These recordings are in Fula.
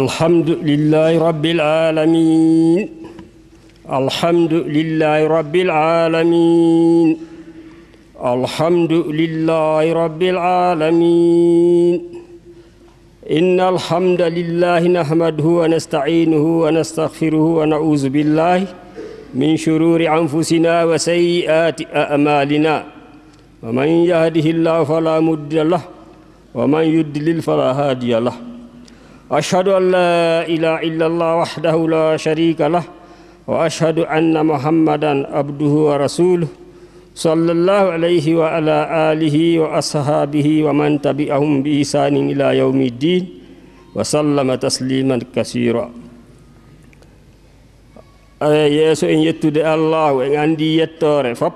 الحمد لله رب العالمين الحمد لله رب العالمين الحمد لله رب العالمين إن الحمد لله نحمده ونستعينه ونستغفره ونعوذ بالله من شرور أنفسنا وسيئات أعمالنا ومن يهده الله فلا مضل له ومن يدلل فلا هادي له أشهد أن لا إله إلا الله وحده لا شريك له وأشهد أن محمدا عبده ورسوله صلى الله عليه وعلى آله وأصحابه ومن تبعهم بإحسان إلى يوم الدين وسلم تسليما كثيرا يسوع إن يتد الله وإن عندي يتور فب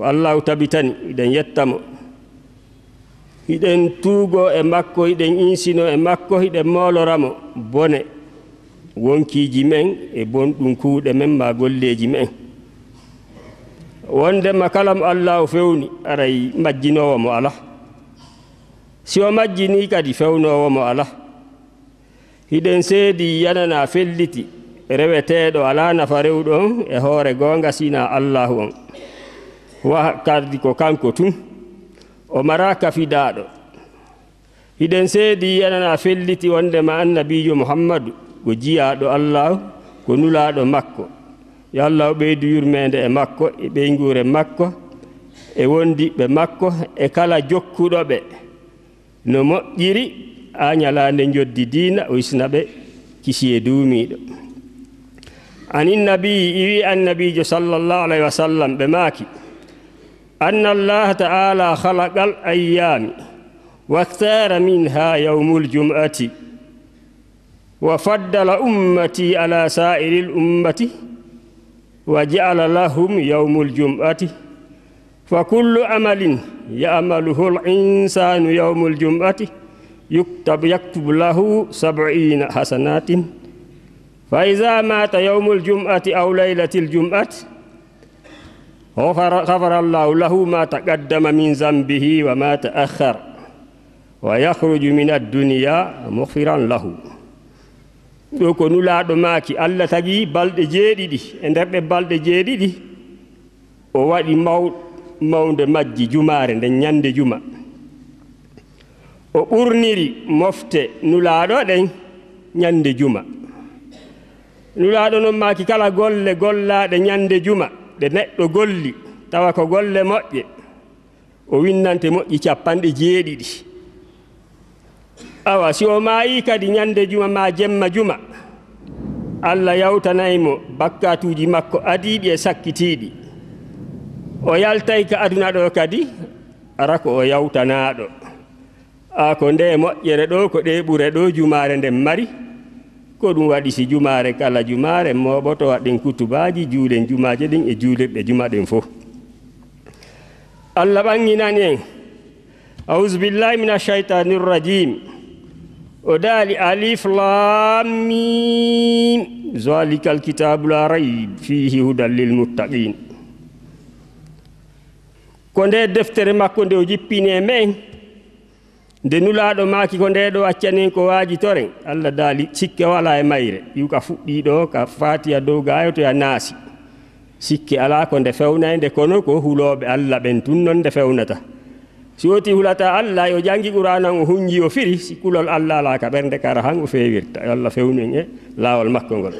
الله تبتني إذا يتمو hiɗen tuugo e makko hiɗen insino e makko hiɗen mooloramo bone wonkiiji men e bonɗum kuuɗe men ma golleeji men wondema kala mo allah o fewni aray majjinowo mo ala si o majjini kadi fewnowo mo ala hiɗen seedi yanana felliti reweteeɗo alaa nafa rewɗo on e hoore goonga sina allahu on wa kardi ko kanko tun o maraka fidaɗo hiɗen seedi yiyanana felliti wondema annabijo muhammadou ko jiyaɗo allah ko nulaɗo makko yo allah o ɓeydu yurmede e makko e ɓeygure makko e wondiɓe makko e kala jokkuɗoɓe no moƴƴiri a ñalade joddi dina o isnaɓe kisi e duumiɗo anin nabi iwi annabijo sallllahu alayhi wa sallam ɓe maki أن الله تعالى خلق الأيام واختار منها يوم الجمعة وفضل أمتي على سائر الأمة وجعل لهم يوم الجمعة فكل عمل يعمله الإنسان يوم الجمعة يكتب يكتب له سبعين حسنات فإذا مات يوم الجمعة أو ليلة الجمعة غفر الله له ما تقدم من ذنبه وما تأخر ويخرج من الدنيا مغفرا له دو نولا دو ماكي الله تجي بلد جيدي دي اندرب بلد جيدي دي ووادي موت موند مجي جمار اند نياند جمع وقرنيري مفت نولا دو دي نياند جمع نولا دو نماكي كلا غل غل دي نياند جمع ɗe neɗɗo golli tawa ko golle moƴƴe o winnante moƴƴi capanɗe jeeɗiɗi awa si o maayi kadi ñannde juma ma jemma juma allah yawtanayi mo bakkatuji makko adiɗi e sakkitiɗi o yaltay ka aduna ɗo kadi ara ko o yawtanaɗo a ko nde moƴƴere ɗo ko ɗe ɓure ɗo jumaare nden mari ko ɗum waɗi si jumaare kala jumaare mooɓoto waɗɗen kutubaaji juulen jumaaje ɗin e juulerɓe juma ɗen fof allah ɓanŋinani en audu billahi min alcheytani irrajim o daali aliflamim zalika alkitabu la rayb fihi hudan lilmuttaqine ko nde deftere makko nde o jippini e men nde nulaaɗo maaki ko ndeeɗo accanin ko waaji toren allah daali sikke wala e mayre iwka fuɗɗii ɗo ka faatiya dow gaayo to ya naasi sikke alaa ko nde fewna nde kono ko hulooɓe allah ɓen tun noon nde fewnata si woti hulata allah yo janngi qouranan o hunji o firi sikkulol allah alaa ka ɓernde kara han o feewirta yo allah fewnu en e laawol makko ngol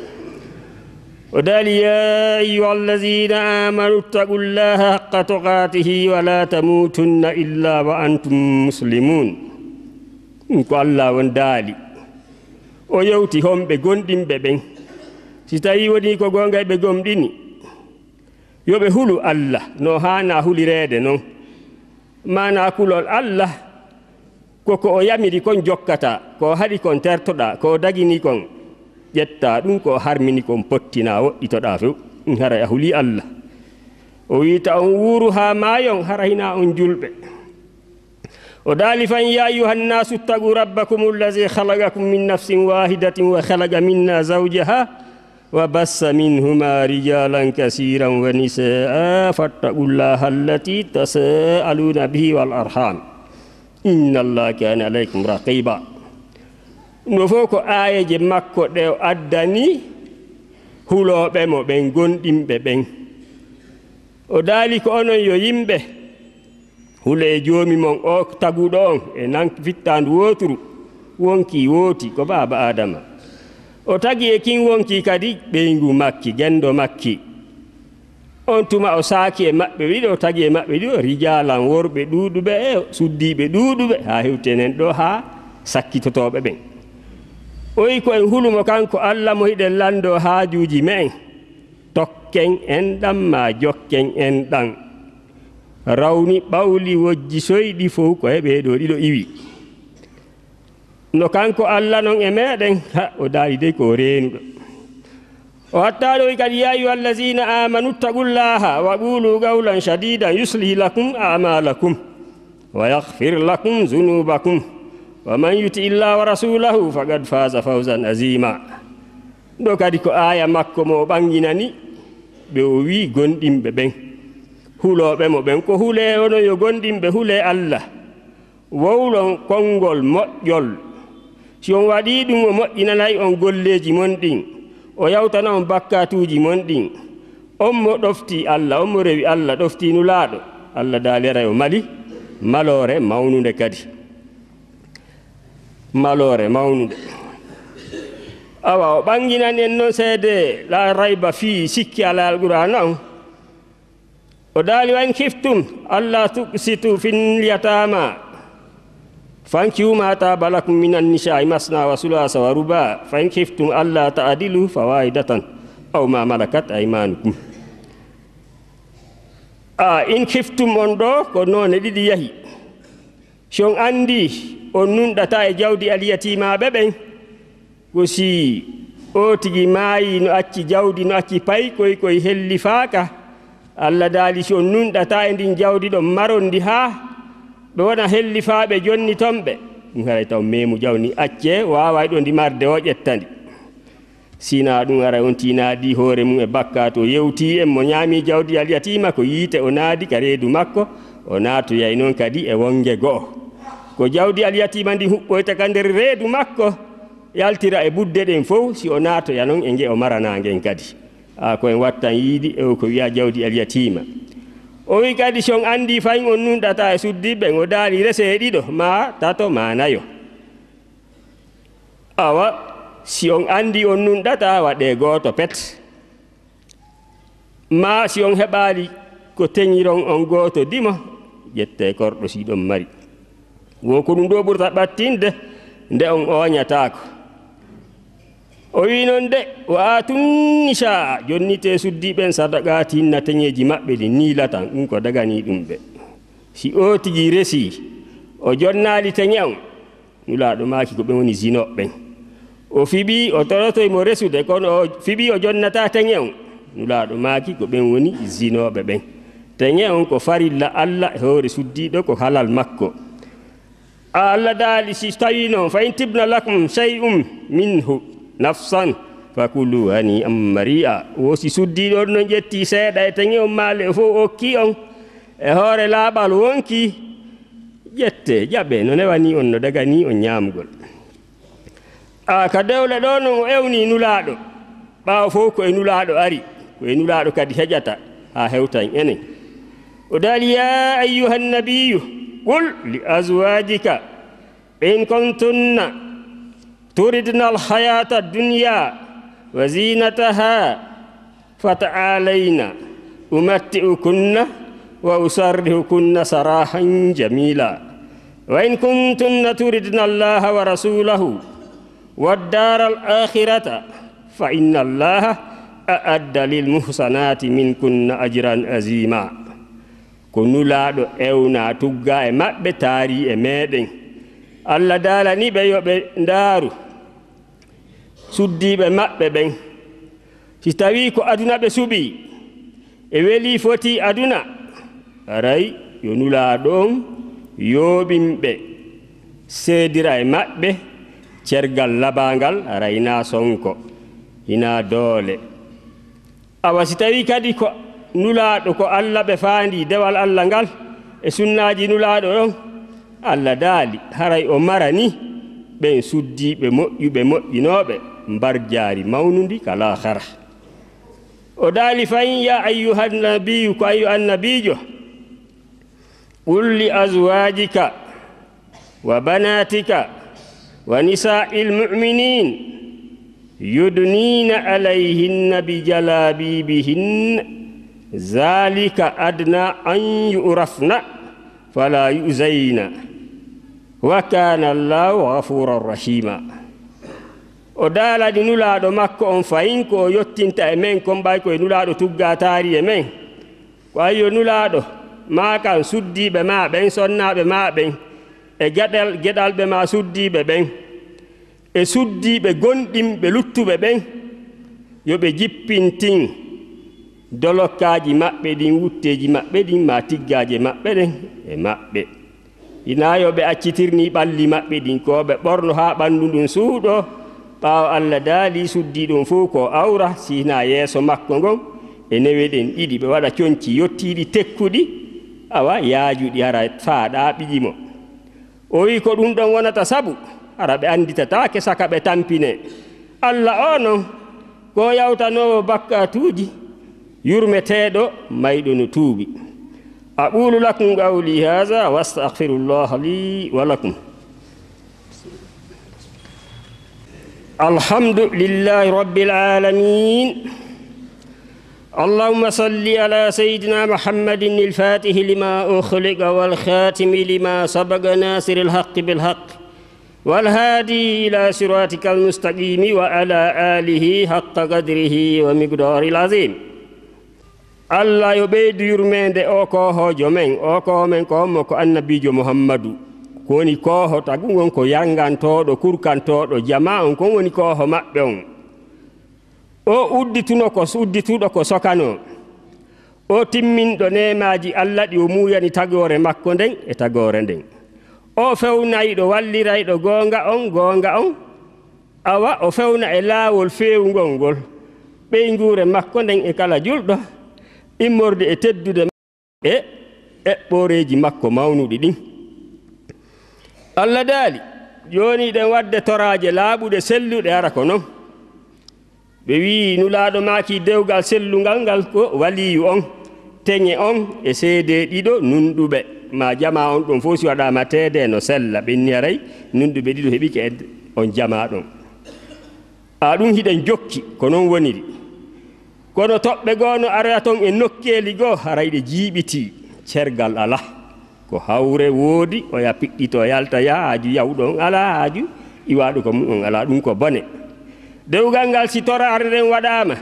وذال يا أيها الذين آمنوا اتقوا الله حق تقاته ولا تموتن إلا وأنتم مسلمون ko allah won daali o yewti hon ɓe gonɗinɓe ɓen si tawi woni ko gonga ɓe gomɗini yo ɓe hulu allah no hana hulireede noon mana kulol allah koko o yamiri kon jokkata ko haɗi kon tertoɗa ko dagini kon ƴetta ɗum ko harmini kon pottina woɗɗitoɗa few ɗum hara a huli allah o wi ta on wuuru haa maayon hara hina on julɓe o daali fan ya ayuhannasu tagu rabbakum allazi halagakum min nafsin wahidatin wa halaga minna zawjaha وبس منهما رجالا كثيرا ونساء فاتقوا الله التي تساءلون به والأرحام إن الله كان عليكم رقيبا no fof ko aayeje makko ɗe o addani hulooɓe mo ɓen gonɗinɓe ɓen o daali ko onon yo yimɓe hule e joomi mon o taguɗo on e nan fittandu wooturu wonki wooti ko baaba adama o tagi e kin wonki kadi ɓeyngu makki gendo makki on tuma o saaki e maɓɓe ɗiɗo o tagi e maɓɓe ɗiɗo rijalan worɓe ɗuuɗuɓe e suddiɓe ɗuuɗuɓe ha hewtenen ɗo ha sakkitotoɓe ɓen oyi ko en hulumo kanko allah mo hiɗen lanndo haajuuji me'en tokken en ɗan ma jokken en ɗan rawni ɓawli wojji soyɗi fof ko heɓee ɗo ɗiɗo iwi no kanko allah noon e meeɗen ha o daali dey ko reenuɗo o hatta ɗo wi kadi ya ayuha allahina amanu ttaqullaha wa ɓulu gawlan shadidan yuslihi lakum amalakum wa yahfir lakum zunubakum wa man yuti illah wa rasulahu faqad faza fawzan azima ɗo kadi ko aya makko mo ɓanginani ɓe o wi gonɗimɓe ɓen huloɓe mo ɓen ko hule ono yo gonɗimɓe hule allah wowlo konngol moƴƴol si on waɗi ɗum o moƴƴinanayi on golleji mon ɗin o yawtana on bakkatuji mon ɗin on mo ɗofti allah on mo rewi allah ɗofti nulaaɗo allah daalera yo mali maloore mawnude kadi malore maunde awa o ɓanginani en noon seede la rayba fii sikki ala alquran on o daali wan kiftum allah tuksitu finliyatama fankiwumata balakum minan nisai masna wa sulasa wa ruba fan kiftum allah taadilu fawaidatan aw ma malakat aimanukum a ah, in kiftum on ɗo ko noone ɗiɗi yahi son andi on nunɗata e jawdi aliyatimaɓe ɓen ko si o tigi maayi no acci jawdi no acci pay koy koye helli faaka allah daali si on nunɗata e ndin jawdi ɗon marondi haa ɓe wona hellifaaɓe jonni tomɓe ɗum haray taw memu jawni acce waaway ɗo ndimarde o ƴettandi sina ɗum aray on tinaaɗi hoore mum e bakka to yewti en mo ñaami jawdi aliyatima ko yiite o naadi ka reedu makko o naatoyay noon kadi e wonge go'o ko jawdi alyatima ndi huɓɓoyta ka nder reedu makko yaltira e budde ɗen fof si o naatoya noon e nge o maranagen kadi a koen wattan yiiɗi e ko wiya jawdi alyatima o wi kadi son anndi fayin on nunɗata e suddiɓɓen o daali resee ɗiɗo ma tato ma nayo awa si on anndi on nunɗata waɗe gooto pet ma si on heɓaali ko teñiron on gooto dimo ƴettee korɗo siɗon mari woko ɗum ɗo ɓurta ɓattinde nde on oñatako o wi noon de waatunnica jonnite suddiɓen sadaga tinna teñeji maɓɓe ɗi nilatan ɗum ko dagani ɗum ɓe si o tigi resi o jonnali teñe on nulaɗo maki ko ɓe woni zino ɓen o fiɓi o torotoye mo resude kono o fiɓi o jonnata teñe on nulaɗo maki ko ɓen woni zinoɓe ɓen teñe on ko farilla allah hoore suddiɗo ko halal makko allah daali si tawi noon fa in tibna lakum chey um minhu nafsan fakulu hani am maria wo si suddiɗo on noon ƴetti seeɗa e tengi on maale o fof okki on e hoore laaɓal wonki ƴette ƴaɓe no newani on no dagani on ñaamugol a ka dewle ɗo noon o ewni nulaaɗo ɓaawa fof koye nulaaɗo ari koye nulaaɗo kadi heƴata haa hewtan enen o daali ya ayyuha nnabiyu قل لأزواجك إن كنتن تردن الحياة الدنيا وزينتها فتعالينا أمتئكن وأسرهكن سراحا جميلا وإن كنتن تردن الله ورسوله والدار الآخرة فإن الله أعد للمحسنات منكن أجرا عظيما ko nulaaɗo ewna tugga e maɓɓe taari e meeɗen allah daalani ɓe yo ɓe ndaaru suddiiɓe maɓɓe ɓen si tawii ko aduna ɓe suɓii e welii fotii aduna aray yo nulaaɗo on yooɓinɓe seedira e maɓɓe cergal labaangal ara inaa sonko inaa doole awa si tawii kadi ko nulaaɗo ko allah ɓe faandi dewal allah ngal e sunnaaji nulaaɗo ɗon allah daali haray o mara ni ɓen suddiiɓe moƴƴuɓe moƴƴinooɓe mbarjaari mawnundi kala hara o daali fayin ya ayyuhannabiyu ko ayu annabiijo qul li azwajika wa banatika wa nisa'i lmuminin yudnina alayhinna bijalabibihinna zalika adna an yurafna fala yuzayna wa kana allahu gafuran rahima o daalani nulaaɗo makko on fayin ko o yottinta e men kon ɓay koye nulaaɗo tugga taari e men ko ayyo nulaaɗo maakan suddiiɓe maa ɓen sonnaaɓe maa ɓen e geɗal geɗalɓe maa suddiiɓe ɓen e suddiiɓe gonɗinɓe luttuɓe ɓen yo ɓe jippintin dolokkaaji maɓɓe ɗin wutteeji maɓɓe ɗin ma tiggaaji maɓɓe ɗen e maɓɓe inaayo ɓe accitirnii ɓalli maɓɓe ɗin ko ɓe ɓorno haa ɓanndu ɗum suuɗo ɓaawo allah daali suddii ɗum fuu ko awra siinaa yeeso makko ngon e newe ɗen ɗiɗi ɓe waɗa conci yottiiɗi tekkuɗi awa yaajuɗi hara faaɗaa ɓiƴi mo o wii ko ɗum ɗon wonata sabu hara ɓe annditataake saka ɓe tampinee allah o non ko yawtanoowo bakkatuuji yurmeteeɗo مايدون توبي أقول لكم قولي هذا واستغفر الله لي ولكم الحمد لله رب العالمين اللهم صل على سيدنا محمد الفاتح لما أخلق والخاتم لما سبق ناصر الحق بالحق والهادي إلى صراطك المستقيم وعلى آله حق قدره ومقدار العظيم allah yo ɓeydu yurmeende o kohojo men o koho men ko homo ko annabijo mouhammadou kowoni kooho tagu gon ko yangantooɗo kurkantooɗo jama on kon woni kooho maɓɓe on o udditunoo ko uddituɗo ko sokano o timminɗo nemaji allah ɗi o muyani tagore makko nden e tagore nden o fewnayiɗo walliraiɗo gonga on gonga on awa o fewna e laawol fewugol ngol ɓeyngure makko nden e kala julɗo immorde e teddude e eɓɓoreji makko mawnuɗi ɗin allah daali joni ɗen wadde toraje laaɓude selluɗe ara ko noon ɓe wii nulaaɗo maaki dewgal sellungal ngal ko waliyu on teŋe on e seede ɗiɗo nunɗuɓe ma jama on ɗon fof si waɗama teede no sella ɓenni aray nunɗuɓe ɗiɗo heɓike e on jama ɗon a ɗum hiɗen jokki ko noon woniri kono toɓɓe goono arata ton e nokkeeli goo harayɗe jiiɓitii cergal alaa ko hawre woodi oya piɗɗito yalta yaa haaju yawɗon alaa haaju iwaaɗu ko mum on alaa ɗum ko bone dewgal ngal si toraare nden waɗaama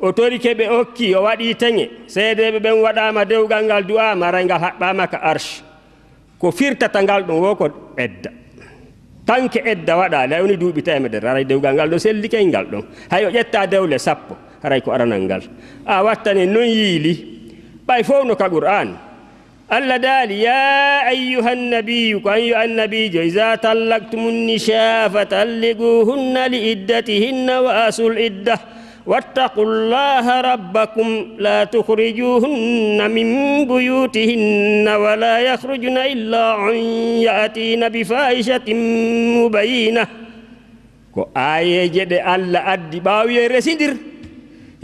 o tori ke ɓe hokki o waɗii teŋe seedeeɓe ɓen waɗaama dewgal ngal du'aama aray ngal haɓɓaama ka arche ko firtata ngal ɗon wo ko ɓedda tanke edda waɗa lawni duuɓi temedere aray dewgal ngal sel likay ngal do hayo ƴetta dewle sappo haray ko aranal ngal a wattani non yili bay fof no ka qur'an alla dali ya ayuha nnabiyu ko anyo annabijo ida tallaktumu nisha fatalliquhunna li iddatihinna wa asul iddah واتقوا الله ربكم لا تخرجوهن من بيوتهن ولا يخرجن إلا أن يأتين بفاحشة مبينة ko aayeje ɗe allah addi ɓaawiye residir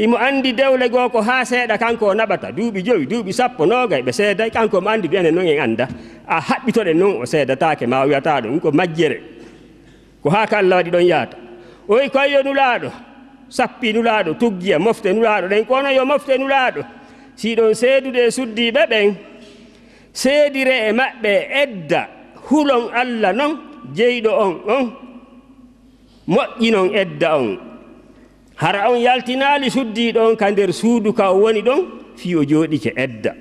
himo anndi dewle goo ko haa seeɗa kanko o naɓata duuɓi joyi duuɓi sappo noogay ɓe seeday kanko mo anndi ɓiyane noon en annda a haɓɓitoɗen noon o seedataake ma wiyataa ɗum ko majjere ko haa ko allah waɗi ɗon yahata oyi koyyo nulaaɗo sappi nulaaɗo tuggiya e mofte nulaaɗo ɗen kono yo mofte nulaaɗo si ɗon seedude e suddiiɓe ɓen seedire e maɓɓe edda hulon allah non jeyɗo on on moƴƴi non edda on hara on yaltinaali suddiiɗo on ka nder suudu ka o woni ɗon fii o jooɗike edda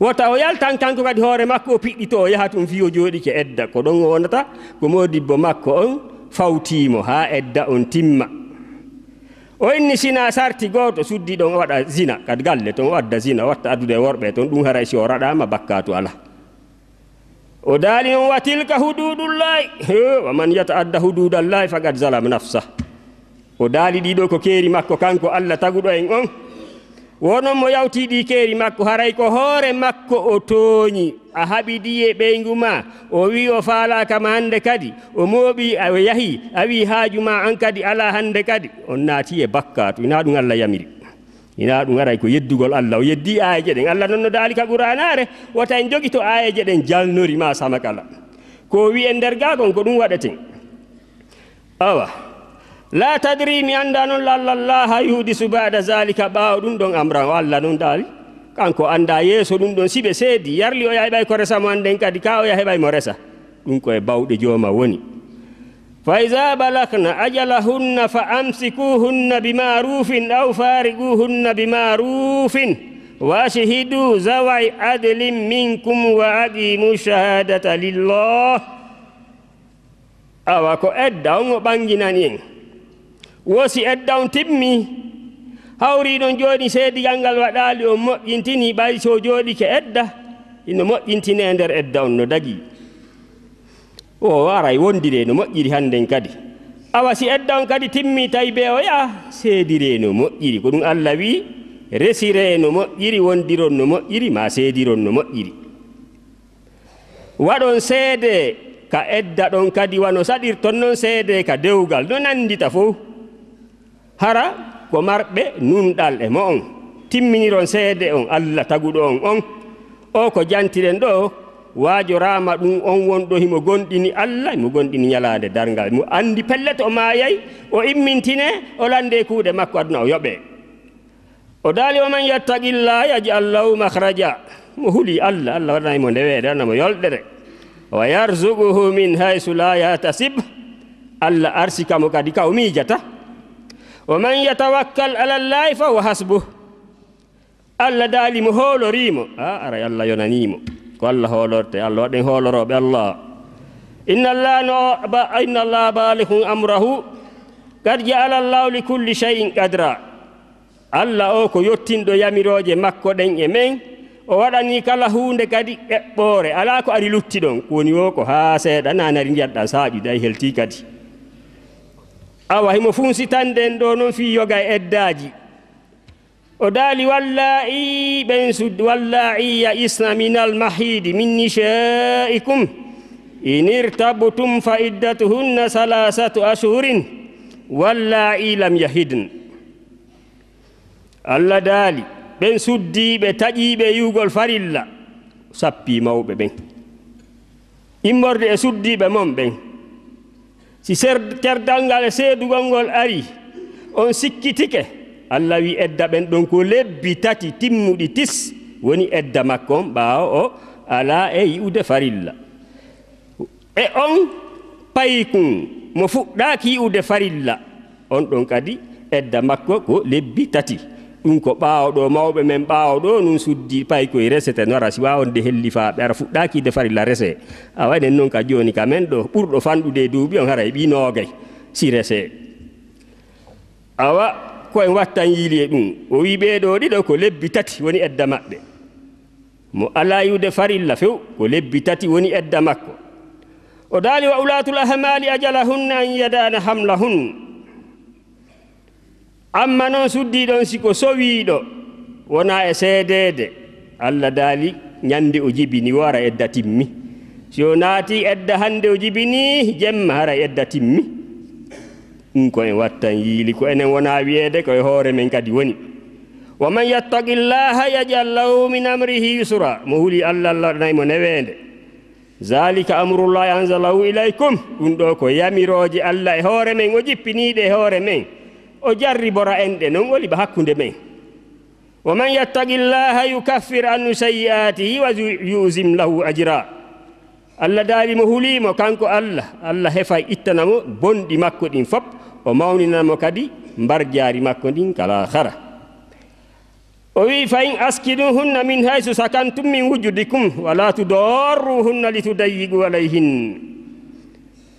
wota o yaltan kanko kadi hoore makko o piɗɗito o yaha tum fii o jooɗike edda ko ɗon wonata ko moodibbo makko on fawtiimo haa edda on timma o inni sina sarti gooto suddi ɗon waɗa zina kad galle ton o adda zina watta addude worɓe ton ɗum haray si o raɗama bakkatu ala o daali on wa tilka hududullahi wa man yataadda hududallahi fagad zalam nafsa o daali ɗiɗo ko keeri makko kanko allah taguɗo en on wonon mo yawti ɗi keeri makko haray ko hoore makko o tooñi a haɓidi e ɓeygu ma o wi o faalakama hannde kadi o mooɓi o yahi a wi haaju ma an kadi ala hannde kadi on naati e bakkatu ina ɗum allah yamiri ina ɗum aray ko yeddugol allah o yeddi ayeje ɗen allah noon no daali ka guranare wota en jogi to ayeje ɗen jalnori ma sama kala ko wi en nder gagon ko ɗum waɗeten awa la tadri mi anda non la la la hayu di suba da zalika ba dum don amra walla non dal kanko anda yeso dum don sibe sedi yarli o yay bay ko resa mo anden kadi ka o yay bay mo resa dum ko e bawde joma woni fa iza balakhna ajalahunna fa amsikuhunna bima'rufin aw fariquhunna bima'rufin wa shahidu zawai adlin minkum wa aqimu shahadata lillah awako edda on o banginani wosi eddan timmi hawri ɗon jooɗi seediyal ngal waɗaali o oh, moƴƴintini ɓay so jooɗi ke edda ino moƴƴintine nder edda on no dagi o oh, waray wondire no moƴƴiri hannden kadi awa si edda kadi timmi tawi be o oh, yaha seedire no moƴƴiri ko ɗum allah wi resire no moƴƴiri wondiron no moƴƴiri ma seediron no moƴƴiri Wadon seede ka edda ɗon kadi wano saɗirton noon seede ka dewgal no nandita fof hara ko marɓe numɗal e mo on timminiron seede on allah taguɗo on on o ko jantiren ɗo waajorama ɗum on wonɗo himo gonɗini allah imo gonɗini ñalade dargal mo andi pellete o maayay o immintine o lande kuuɗe makko aduna o yoɓe o daali o man yattaqillah yajal lahu mahraja mo huuli allah allah waɗana imo ndeweede wana mo yolɗere wa yarzuguhu min haysu la yatasib allah arsikamo kadi kaw miijata ومن يتوكل على الله فهو حسبه الله دالي مهولو ريمو آه أرى الله ينانيمو والله هولورتي الله ودين هولورو بالله إن الله نوب إن الله بالغ أمره قد جعل الله لكل شيء قدرا الله أوكو يوتين دو يميروجي مكو دين يمين o waɗani kala hunde kadi eɓɓore ala ko ari دون ɗon woni o ko ha seeɗa nanari jiyatɗa saaƴude ay helti awa himo tanden do non fi yoga e eddaji o daali walla'i ben sud walla'i ya isna min almahidi min nisha'ikum in irtabtum fa iddatuhunna salasatu ashhurin walla'i lam yahidn ben suddi be suddiɓe be yugol farilla sappi mawbe ben imorde e be mom ben si cerdal ngal e seedugol ngol ari on sikkitike allah wi edda ɓen ɗon ko lebbi tati timmuɗi tis woni edda makko on ɓaawa o alaa e yi'ude farilla e on paykun mo fuɗɗaaki yi'ude farilla on ɗon kadi edda makko ko lebbi tati ɗum ko ɓaawɗo mawɓe men ɓaawɗo ɗum suddi pay koye resete nora si waawonde hellifaaɓe ara fuɗɗaaki de farilla rese a waynen noon ka jooni ka men ɗo ɓurɗo fanɗude e duuɓi on hara e ɓiinoogay si rese awa koyen wattan yiili e ɗum o wii ɓeeɗo ɗiɗo ko lebbi tati woni edda maɓɓe mo alaayude farilla few ko lebbi tati woni edda makko o daali wa ulatul ahmali ajala hunna an yadana hamla hun amma noon suddiiɗon siko so sowiiɗo wona e seedeede allah daali ñannde o jibini wara edda timmi si o naati edda hannde o jibini jemma hara edda timmi ɗum ko en wattan yiili ko enen wona wiyeede koye hoore men kadi woni wa man yattaqillaha llaha yajal lahu min amrihi yusra mo huli allah allahnayi mo neweende zalika amrullahi anzalahu ilaykum ɗum ɗo ko yamiroje allah e hoore men o jippiniiɗe e hoore men o jarribora en ɗe non woli ba hakkunde men wa man yattaqi llaha yukaffir annu sayi'atihi wa yusim lahu ajra allah daawimo hulimo kanko allah allah hefa ittanamo bonɗi makko ɗin fop o mawninamo kadi mbar jaari makko ndin kala hara o wi fa in askinuhunna min haysu sakantum min wujudikum wala tudarruhunna litudayyigu alayhin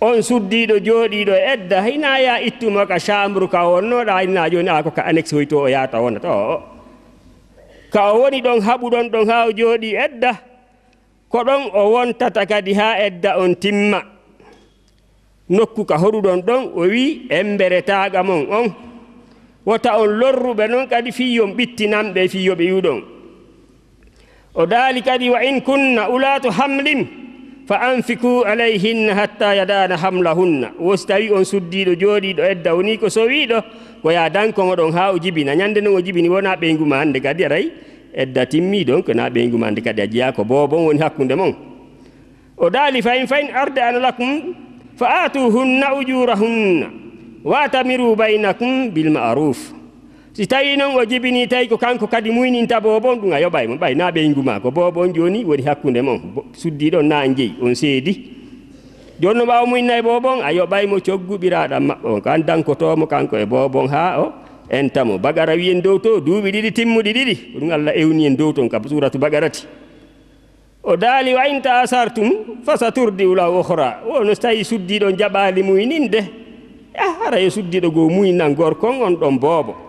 on suddiiɗo jooɗiiɗo edda hinaa yaa ittuma ka chambre ka wonnooɗaa hinaa jooni aa ko ka annexe hoy to o yaata wona to o ka o woni ɗon haɓu ɗon ɗon haa o jooɗii edda ko ɗon o wontata kadi haa edda on timma nokku ka horuɗon ɗon o wii emberetaaga mon on wota on lorruɓe noon kadi fiiyon ɓittinamɓe fiiyoɓe yuɗon o daali kadi wa in kunna ulaatu hamlim فأنفكوا عليهن حتى يدان حملهن وستوي أن سديدو جوديدو إدا ونيكو سويدو ويا دان كون دون ها وجبنا ناندن وجبني ونا بينغو ماند كادي راي إدا تيمي دون نا بينغو ماند كادي أجياكو بوبون ون حكون دمون ودالي فإن فإن أرد أن لكم فآتوهن أجورهن واتمروا بينكم بالمعروف si tawi noon o jibini tawi ko kanko kadi muyninta boobon ɗum a yoɓay mo ɓay naa ɓeygu ko boobon jooni woni hakkunde mon suddi do na njeyi on seedi jooni no ɓaawa muynayi e boobon a bay mo coggu ɓiraaɗam ma on ko mo kanko e boobon haa o tamo bagara wi en dow to didi timmudi didi ɗiɗi ko ɗum allah ewni en dow ton kam suratu bagarati o daali wa inta asartum fasaturdi ula ukhra o no so tawi suddiɗo jaɓaali ara e suddi do go goo muynan gorkon on don boobo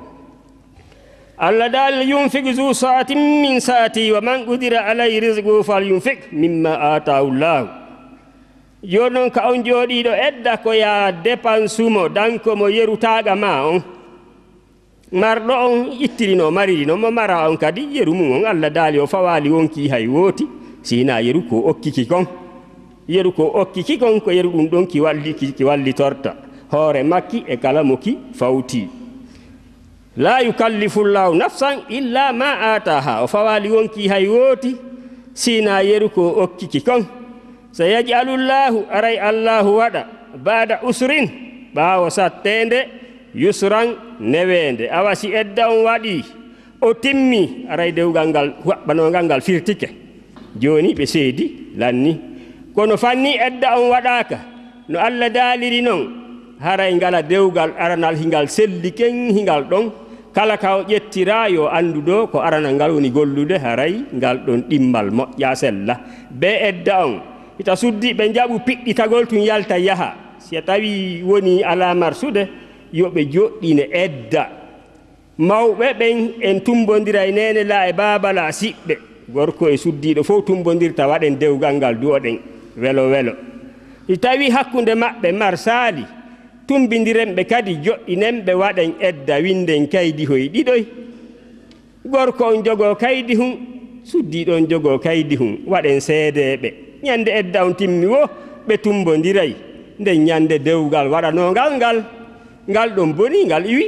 allah da al yumfiqe zu saatin min saati wa man qudira alay risqu fal yumfiq mimma atahu llahu joni noon ka on jooɗiiɗo edda ko ya dépensumo danko mo yerutaaga ma on marɗo on ittirino mariri noon mo mara on kadi yeru mum on allah daali o fawaali wonki hay wooti sina yeru ko okkiki kon yeru ko okkiki kon ko yeru ɗum ɗon ki walli ki wallitorta hoore makki e kala mo ki fawtii la yukallifu llahu nafsan illa ma ataha o fawali wonki hay wooti sina yeru ko okkiki kon so yajalu llahu aray allahu waɗa bada usrin ɓawo sattede yusran newende awa si edda on waɗi o timmi aray dewgal ngal haɓɓanogal ngal firtike joni ɓe seedi lanni kono fanni edda on waɗaka no allah daliri noon haray ngala dewgal aranal higal selli ken higal ɗon kala ka o ƴettira yo annduɗo ko aranal ngal woni gollude haray ngal ɗon ɗimmal moƴƴa sella be edda on ita suddi ɓe jaɓu piɗɗitagol tun yalta yaha si tawi woni ala marsude yoɓe joɗɗine edda mawɓe ɓen en tumbodira e nene la e babala siɓɓe gorko e suddiɗo fof tumbodirta waɗen dewgal ngal du oɗen welo welo si tawi hakkude maɓɓe marsali tumbidirenɓe kadi joɗɗinen ɓe waɗen edda winden kaydi hoy ɗiɗoy gorko on jogoo kaydi hum suddiiɗoon jogoo kaydi hum waɗen seedeeɓe ñannde edda on timmi wo ɓe tumbondiray nden ñannde dewgal waɗanoongal ngal ngal ɗon boni ngal iwi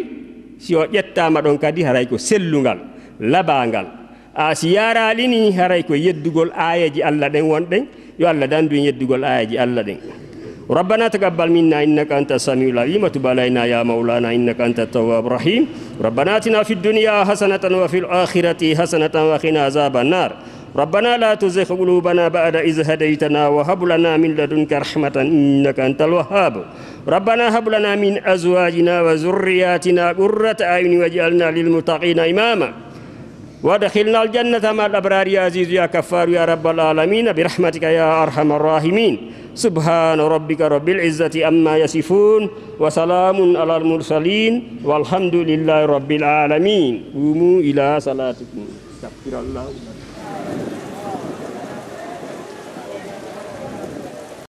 si o ƴettaama ɗon kadi haray ko sellungal labaangal a si yaaraali ni haray ko yeddugol aayeji allah ɗen won ɗen yo allah danndu yeddugol aayeji allah ɗen ربنا تقبل منا إنك أنت السميع العليم وتب علينا يا مولانا إنك أنت التواب الرحيم ربنا آتنا في الدنيا حسنة وفي الآخرة حسنة وقنا عذاب النار ربنا لا تزغ قلوبنا بعد إذ هديتنا وهب لنا من لدنك رحمة إنك أنت الوهاب ربنا هب لنا من أزواجنا وذرياتنا قرة أعين واجعلنا للمتقين إماماً ودخلنا الجنة مع الأبرار يا عزيز يا كفار يا رب العالمين برحمتك يا أرحم الراحمين سبحان ربك رب العزة أما يصفون وسلام على المرسلين والحمد لله رب العالمين قوموا إلى صلاتكم استغفر الله